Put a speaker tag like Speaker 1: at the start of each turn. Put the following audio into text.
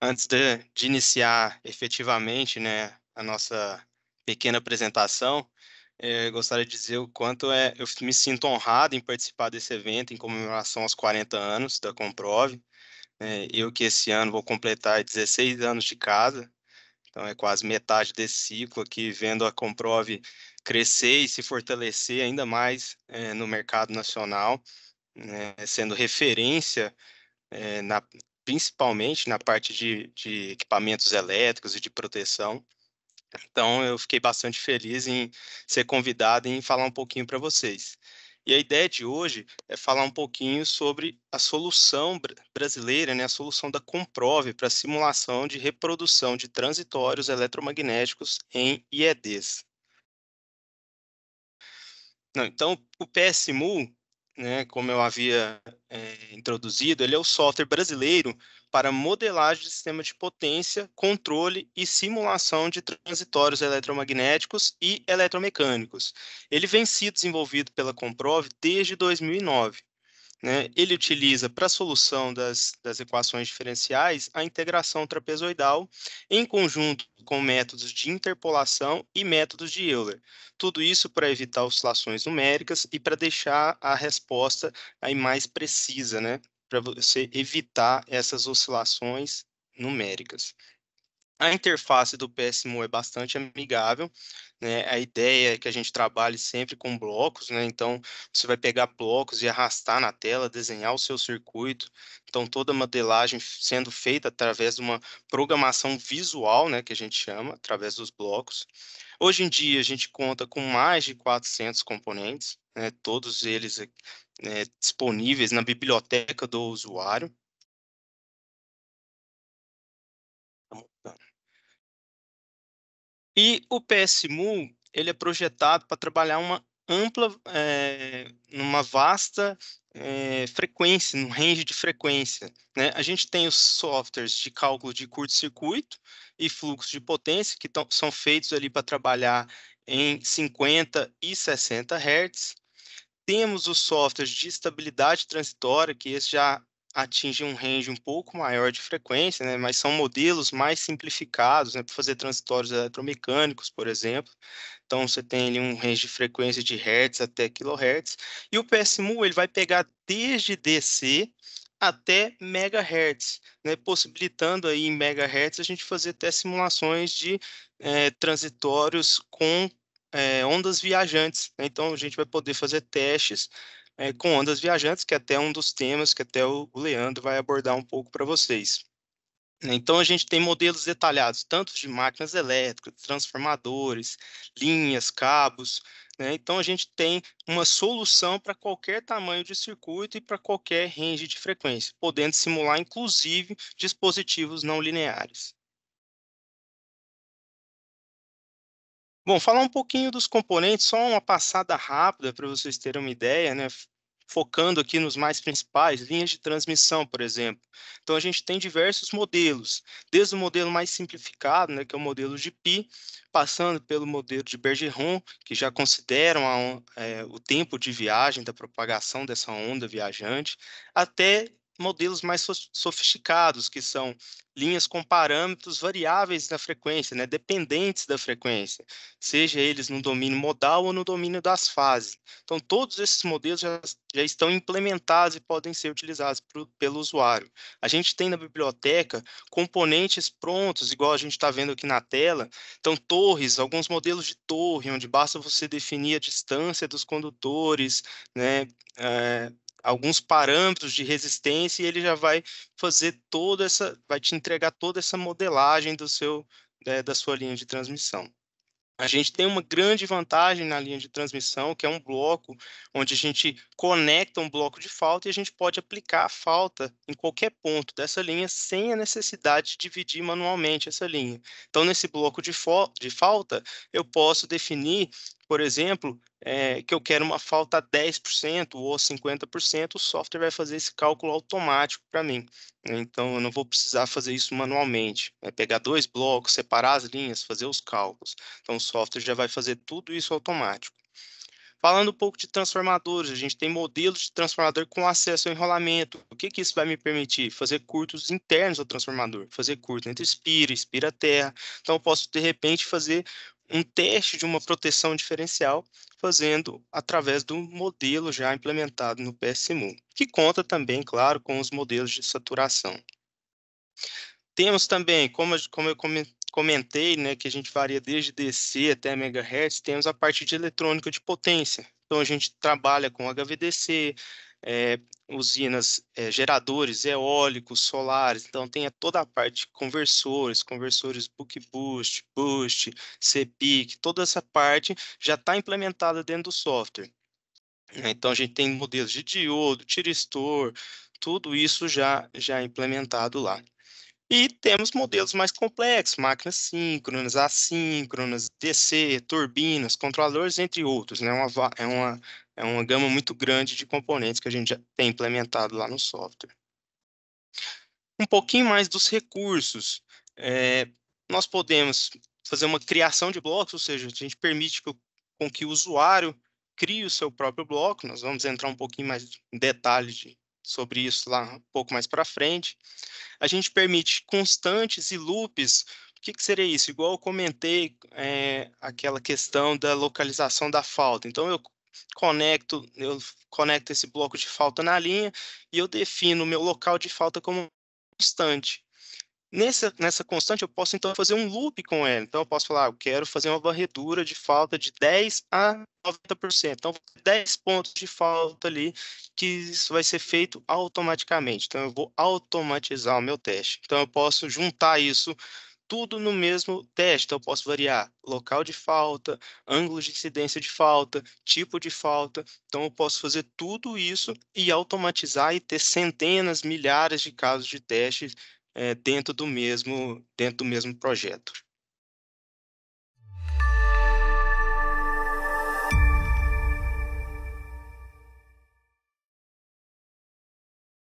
Speaker 1: antes de, de iniciar efetivamente né, a nossa pequena apresentação, eh, eu gostaria de dizer o quanto é, eu me sinto honrado em participar desse evento em comemoração aos 40 anos da Comprove. É, eu que esse ano vou completar 16 anos de casa, então é quase metade desse ciclo aqui, vendo a Comprove crescer e se fortalecer ainda mais é, no mercado nacional, né, sendo referência é, na, principalmente na parte de, de equipamentos elétricos e de proteção. Então, eu fiquei bastante feliz em ser convidado e em falar um pouquinho para vocês. E a ideia de hoje é falar um pouquinho sobre a solução brasileira, né, a solução da Comprove para simulação de reprodução de transitórios eletromagnéticos em IEDs. Não, então, o PSMU né, como eu havia é, introduzido, ele é o software brasileiro para modelagem de sistema de potência, controle e simulação de transitórios eletromagnéticos e eletromecânicos. Ele vem sido desenvolvido pela Comprove desde 2009. Né? Ele utiliza para a solução das, das equações diferenciais a integração trapezoidal em conjunto com métodos de interpolação e métodos de Euler. Tudo isso para evitar oscilações numéricas e para deixar a resposta aí mais precisa, né? para você evitar essas oscilações numéricas. A interface do PSMO é bastante amigável, né? A ideia é que a gente trabalhe sempre com blocos, né? Então, você vai pegar blocos e arrastar na tela, desenhar o seu circuito. Então, toda a modelagem sendo feita através de uma programação visual, né, que a gente chama, através dos blocos. Hoje em dia, a gente conta com mais de 400 componentes, né? Todos eles eh, né, disponíveis na biblioteca do usuário. Tá e o PSMU ele é projetado para trabalhar uma ampla, é, numa vasta é, frequência, num range de frequência. Né? A gente tem os softwares de cálculo de curto-circuito e fluxo de potência, que tão, são feitos ali para trabalhar em 50 e 60 Hz. Temos os softwares de estabilidade transitória, que esse já atinge um range um pouco maior de frequência, né, mas são modelos mais simplificados né, para fazer transitórios eletromecânicos, por exemplo. Então, você tem ali um range de frequência de hertz até kilohertz. E o PSMU ele vai pegar desde DC até megahertz, né, possibilitando aí em megahertz a gente fazer até simulações de é, transitórios com é, ondas viajantes. Né. Então, a gente vai poder fazer testes é, com ondas viajantes, que é até um dos temas que até o Leandro vai abordar um pouco para vocês. Então, a gente tem modelos detalhados, tanto de máquinas elétricas, transformadores, linhas, cabos. Né? Então, a gente tem uma solução para qualquer tamanho de circuito e para qualquer range de frequência, podendo simular, inclusive, dispositivos não lineares. Bom, falar um pouquinho dos componentes, só uma passada rápida para vocês terem uma ideia, né? Focando aqui nos mais principais, linhas de transmissão, por exemplo. Então, a gente tem diversos modelos, desde o modelo mais simplificado, né, que é o modelo de PI, passando pelo modelo de Bergeron, que já consideram a, é, o tempo de viagem da propagação dessa onda viajante, até modelos mais sofisticados, que são linhas com parâmetros variáveis da frequência, né, dependentes da frequência, seja eles no domínio modal ou no domínio das fases. Então, todos esses modelos já, já estão implementados e podem ser utilizados pro, pelo usuário. A gente tem na biblioteca componentes prontos, igual a gente está vendo aqui na tela. Então, torres, alguns modelos de torre, onde basta você definir a distância dos condutores, né, é, alguns parâmetros de resistência e ele já vai fazer toda essa, vai te entregar toda essa modelagem do seu, né, da sua linha de transmissão. A gente tem uma grande vantagem na linha de transmissão, que é um bloco onde a gente conecta um bloco de falta e a gente pode aplicar a falta em qualquer ponto dessa linha sem a necessidade de dividir manualmente essa linha. Então, nesse bloco de, de falta, eu posso definir por exemplo, é, que eu quero uma falta 10% ou 50%, o software vai fazer esse cálculo automático para mim. Né? Então, eu não vou precisar fazer isso manualmente. É pegar dois blocos, separar as linhas, fazer os cálculos. Então, o software já vai fazer tudo isso automático. Falando um pouco de transformadores, a gente tem modelos de transformador com acesso ao enrolamento. O que, que isso vai me permitir? Fazer curtos internos ao transformador, fazer curto entre espira, espira terra. Então, eu posso, de repente, fazer um teste de uma proteção diferencial, fazendo através do modelo já implementado no PSMU, que conta também, claro, com os modelos de saturação. Temos também, como, como eu comentei, né, que a gente varia desde DC até megahertz, temos a parte de eletrônica de potência. Então, a gente trabalha com HVDC, é, usinas, é, geradores eólicos, solares, então tem toda a parte de conversores, conversores Book Boost, Boost, CPIC, toda essa parte já está implementada dentro do software. Né? Então a gente tem modelos de diodo, tiristor, tudo isso já, já implementado lá. E temos modelos mais complexos, máquinas síncronas, assíncronas, DC, turbinas, controladores, entre outros. Né? Uma, é, uma, é uma gama muito grande de componentes que a gente já tem implementado lá no software. Um pouquinho mais dos recursos. É, nós podemos fazer uma criação de blocos, ou seja, a gente permite que, com que o usuário crie o seu próprio bloco. Nós vamos entrar um pouquinho mais em detalhes de sobre isso lá um pouco mais para frente. A gente permite constantes e loops. O que, que seria isso? Igual eu comentei é, aquela questão da localização da falta. Então, eu conecto, eu conecto esse bloco de falta na linha e eu defino o meu local de falta como constante. Nessa, nessa constante, eu posso então fazer um loop com ela. Então, eu posso falar, ah, eu quero fazer uma varredura de falta de 10 a 90%. Então, 10 pontos de falta ali, que isso vai ser feito automaticamente. Então, eu vou automatizar o meu teste. Então, eu posso juntar isso tudo no mesmo teste. Então, eu posso variar local de falta, ângulo de incidência de falta, tipo de falta. Então, eu posso fazer tudo isso e automatizar e ter centenas, milhares de casos de testes é, dentro do mesmo dentro do mesmo projeto.